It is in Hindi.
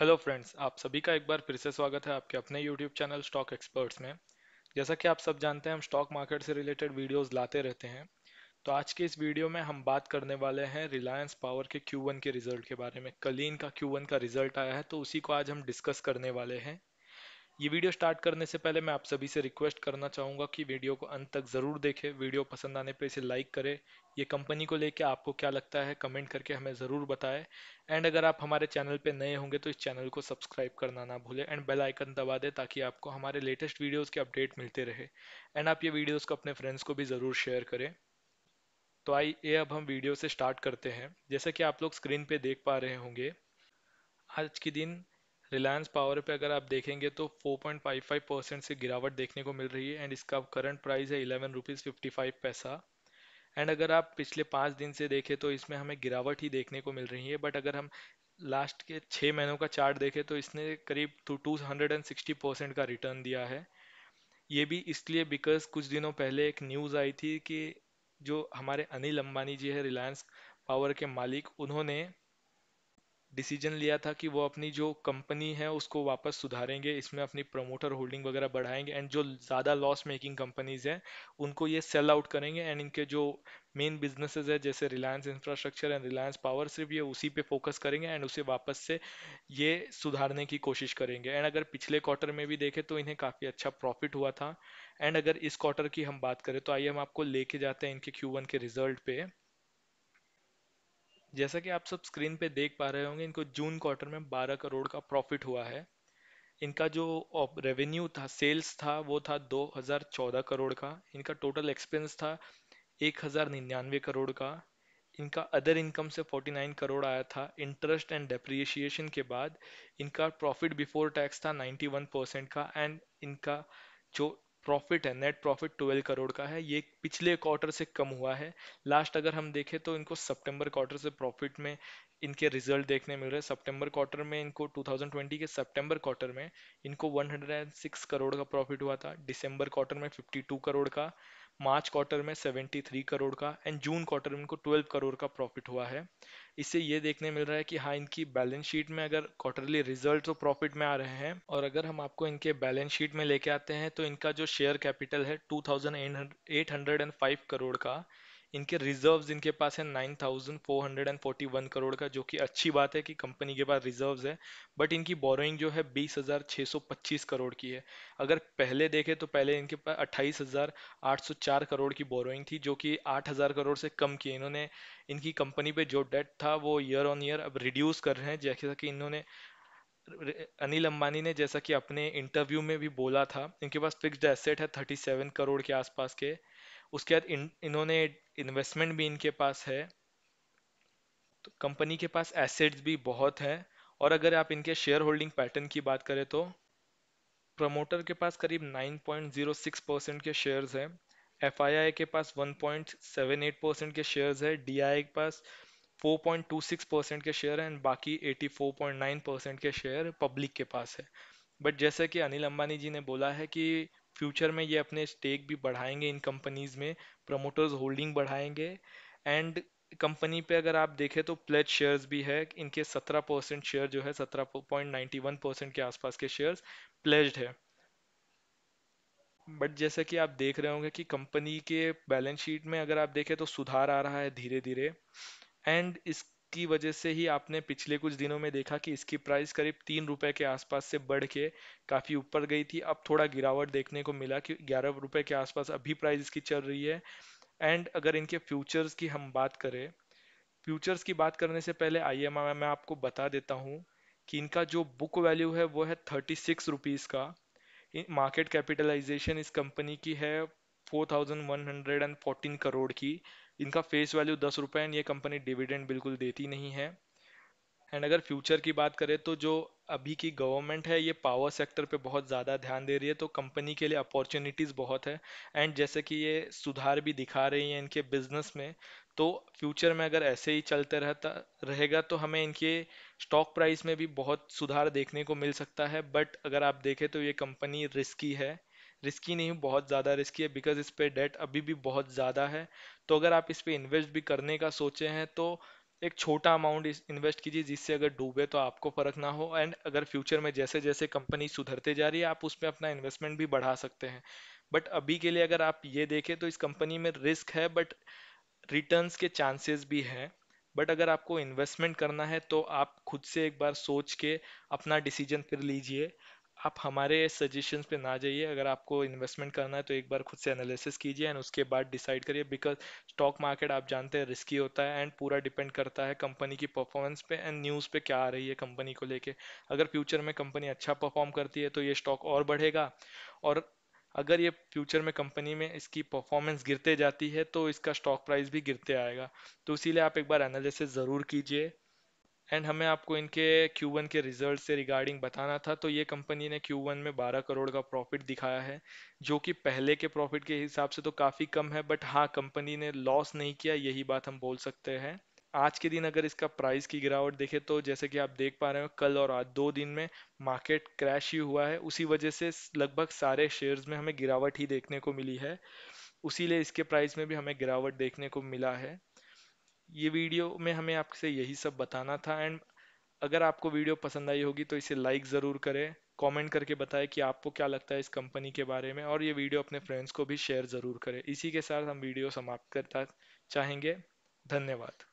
हेलो फ्रेंड्स आप सभी का एक बार फिर से स्वागत है आपके अपने यूट्यूब चैनल स्टॉक एक्सपर्ट्स में जैसा कि आप सब जानते हैं हम स्टॉक मार्केट से रिलेटेड वीडियोस लाते रहते हैं तो आज के इस वीडियो में हम बात करने वाले हैं रिलायंस पावर के वन के रिजल्ट के बारे में कलीन का क्यू वन का रिजल्ट आया है तो उसी को आज हम डिस्कस करने वाले हैं ये वीडियो स्टार्ट करने से पहले मैं आप सभी से रिक्वेस्ट करना चाहूँगा कि वीडियो को अंत तक ज़रूर देखें वीडियो पसंद आने पर इसे लाइक करें ये कंपनी को लेके आपको क्या लगता है कमेंट करके हमें ज़रूर बताएं एंड अगर आप हमारे चैनल पे नए होंगे तो इस चैनल को सब्सक्राइब करना ना भूलें एंड बेल आइकन दबा दें ताकि आपको हमारे लेटेस्ट वीडियोज़ के अपडेट मिलते रहे एंड आप ये वीडियोज़ को अपने फ्रेंड्स को भी ज़रूर शेयर करें तो आई ये अब हम वीडियो से स्टार्ट करते हैं जैसा कि आप लोग स्क्रीन पर देख पा रहे होंगे आज के दिन रिलायंस पावर पे अगर आप देखेंगे तो 4.55 परसेंट से गिरावट देखने को मिल रही है एंड इसका करंट प्राइस है इलेवन रुपीज़ फिफ्टी फाइव पैसा एंड अगर आप पिछले पाँच दिन से देखें तो इसमें हमें गिरावट ही देखने को मिल रही है बट अगर हम लास्ट के छः महीनों का चार्ट देखें तो इसने करीब two two hundred and sixty percent का रिटर्न दिया है ये भी इसलिए बिकॉज कुछ दिनों पहले एक न्यूज़ आई थी कि जो हमारे अनिल अंबानी जी है रिलायंस पावर के मालिक उन्होंने डिसीजन लिया था कि वो अपनी जो कंपनी है उसको वापस सुधारेंगे इसमें अपनी प्रमोटर होल्डिंग वगैरह बढ़ाएंगे एंड जो ज़्यादा लॉस मेकिंग कंपनीज हैं उनको ये सेल आउट करेंगे एंड इनके जो मेन बिजनेसेस है जैसे Reliance Infrastructure and Reliance power सिर्फ ये उसी पे फोकस करेंगे एंड उसे वापस से ये सुधारने की कोशिश करेंगे एंड अगर पिछले क्वार्टर में भी देखें तो इन्हें काफ़ी अच्छा प्रॉफिट हुआ था एंड अगर इस क्वार्टर की हम बात करें तो आइए हम आपको लेके जाते हैं इनके क्यू के रिजल्ट पे जैसा कि आप सब स्क्रीन पे देख पा रहे होंगे इनको जून क्वार्टर में 12 करोड़ का प्रॉफिट हुआ है इनका जो रेवेन्यू था सेल्स था वो था 2014 करोड़ का इनका टोटल एक्सपेंस था एक करोड़ का इनका अदर इनकम से 49 करोड़ आया था इंटरेस्ट एंड डेप्रिसिएशन के बाद इनका प्रॉफिट बिफोर टैक्स था 91 परसेंट का एंड इनका जो प्रॉफिट है नेट प्रॉफिट ट्वेल्व करोड़ का है ये पिछले क्वार्टर से कम हुआ है लास्ट अगर हम देखें तो इनको सितंबर क्वार्टर से प्रॉफिट में इनके रिजल्ट देखने मिल रहे हैं सितंबर क्वार्टर में इनको 2020 के सितंबर क्वार्टर में इनको 106 करोड़ का प्रॉफिट हुआ था दिसंबर क्वार्टर में 52 करोड़ का मार्च क्वार्टर में 73 करोड़ का एंड जून क्वार्टर में इनको 12 करोड़ का प्रॉफिट हुआ है इससे ये देखने मिल रहा है कि हाँ इनकी बैलेंस शीट में अगर क्वार्टरली रिजल्ट तो प्रॉफिट में आ रहे हैं और अगर हम आपको इनके बैलेंस शीट में लेके आते हैं तो इनका जो शेयर कैपिटल है टू करोड़ का इनके रिजर्व्स इनके पास है 9,441 करोड़ का जो कि अच्छी बात है कि कंपनी के पास रिजर्व्स है बट इनकी बोरोइंग जो है 20,625 करोड़ की है अगर पहले देखें तो पहले इनके पास 28,804 करोड़ की बोरोइंग थी जो कि 8,000 करोड़ से कम की इन्होंने इनकी कंपनी पे जो डेट था वो ईयर ऑन ईयर अब रिड्यूस कर रहे हैं जैसा कि इन्होंने अनिल अंबानी ने जैसा कि अपने इंटरव्यू में भी बोला था इनके पास फिक्स्ड एसेट है सेवन करोड़ के आसपास के उसके बाद इन, इन्होंने इन्वेस्टमेंट भी इनके पास है तो कंपनी के पास एसेट्स भी बहुत है और अगर आप इनके शेयर होल्डिंग पैटर्न की बात करें तो प्रमोटर के पास करीब 9.06 परसेंट के शेयर्स हैं एफ के पास 1.78 परसेंट के शेयर्स है डी के पास 4.26 परसेंट के शेयर हैं एंड बाकी 84.9 परसेंट के शेयर पब्लिक के पास है बट जैसे कि अनिल अंबानी जी ने बोला है कि फ्यूचर में ये अपने स्टेक भी बढ़ाएंगे इन कंपनीज में प्रमोटर्स होल्डिंग बढ़ाएंगे एंड कंपनी पे अगर आप देखें तो प्लेज शेयर्स भी है इनके 17 परसेंट शेयर जो है 17.91 परसेंट के आसपास के शेयर्स प्लेज्ड है बट जैसा कि आप देख रहे होंगे कि कंपनी के बैलेंस शीट में अगर आप देखें तो सुधार आ रहा है धीरे धीरे एंड इस की वजह से ही आपने पिछले कुछ दिनों में देखा कि इसकी प्राइस करीब तीन रुपए के आसपास से बढ़ के काफ़ी ऊपर गई थी अब थोड़ा गिरावट देखने को मिला कि ग्यारह रुपए के आसपास अभी प्राइस इसकी चल रही है एंड अगर इनके फ्यूचर्स की हम बात करें फ्यूचर्स की बात करने से पहले आइए मैं आपको बता देता हूँ कि इनका जो बुक वैल्यू है वो है थर्टी सिक्स रुपीज़ का मार्केट कैपिटलाइजेशन इस कंपनी की है 4114 करोड़ की इनका फेस वैल्यू दस रुपये एंड ये कंपनी डिविडेंड बिल्कुल देती नहीं है एंड अगर फ्यूचर की बात करें तो जो अभी की गवर्नमेंट है ये पावर सेक्टर पे बहुत ज़्यादा ध्यान दे रही है तो कंपनी के लिए अपॉर्चुनिटीज़ बहुत है एंड जैसे कि ये सुधार भी दिखा रही है इनके बिजनेस में तो फ्यूचर में अगर ऐसे ही चलते रहता रहेगा तो हमें इनके स्टॉक प्राइस में भी बहुत सुधार देखने को मिल सकता है बट अगर आप देखें तो ये कंपनी रिस्की है रिस्की नहीं हूँ बहुत ज़्यादा रिस्की है बिकॉज इस पर डेट अभी भी बहुत ज़्यादा है तो अगर आप इस पर इन्वेस्ट भी करने का सोचे हैं तो एक छोटा अमाउंट इन्वेस्ट कीजिए जिससे अगर डूबे तो आपको फर्क ना हो एंड अगर फ्यूचर में जैसे जैसे कंपनी सुधरते जा रही है आप उसमें अपना इन्वेस्टमेंट भी बढ़ा सकते हैं बट अभी के लिए अगर आप ये देखें तो इस कंपनी में रिस्क है बट रिटर्न्स के चांसेस भी हैं बट अगर आपको इन्वेस्टमेंट करना है तो आप खुद से एक बार सोच के अपना डिसीजन फिर लीजिए आप हमारे सजेशंस पे ना जाइए अगर आपको इन्वेस्टमेंट करना है तो एक बार खुद से एनालिसिस कीजिए एंड उसके बाद डिसाइड करिए बिकॉज स्टॉक मार्केट आप जानते हैं रिस्की होता है एंड पूरा डिपेंड करता है कंपनी की परफॉर्मेंस पे एंड न्यूज़ पे क्या आ रही है कंपनी को लेके अगर फ्यूचर में कंपनी अच्छा परफॉर्म करती है तो ये स्टॉक और बढ़ेगा और अगर ये फ्यूचर में कंपनी में इसकी परफॉर्मेंस गिरते जाती है तो इसका स्टॉक प्राइस भी गिरते आएगा तो इसीलिए आप एक बार एनालिसिस ज़रूर कीजिए एंड हमें आपको इनके Q1 के रिजल्ट से रिगार्डिंग बताना था तो ये कंपनी ने Q1 में 12 करोड़ का प्रॉफिट दिखाया है जो कि पहले के प्रॉफिट के हिसाब से तो काफ़ी कम है बट हाँ कंपनी ने लॉस नहीं किया यही बात हम बोल सकते हैं आज के दिन अगर इसका प्राइस की गिरावट देखें तो जैसे कि आप देख पा रहे हो कल और आज दो दिन में मार्केट क्रैश ही हुआ है उसी वजह से लगभग सारे शेयर्स में हमें गिरावट ही देखने को मिली है उसी इसके प्राइस में भी हमें गिरावट देखने को मिला है ये वीडियो में हमें आपसे यही सब बताना था एंड अगर आपको वीडियो पसंद आई होगी तो इसे लाइक ज़रूर करें कमेंट करके बताएं कि आपको क्या लगता है इस कंपनी के बारे में और ये वीडियो अपने फ्रेंड्स को भी शेयर ज़रूर करें इसी के साथ हम वीडियो समाप्त करता चाहेंगे धन्यवाद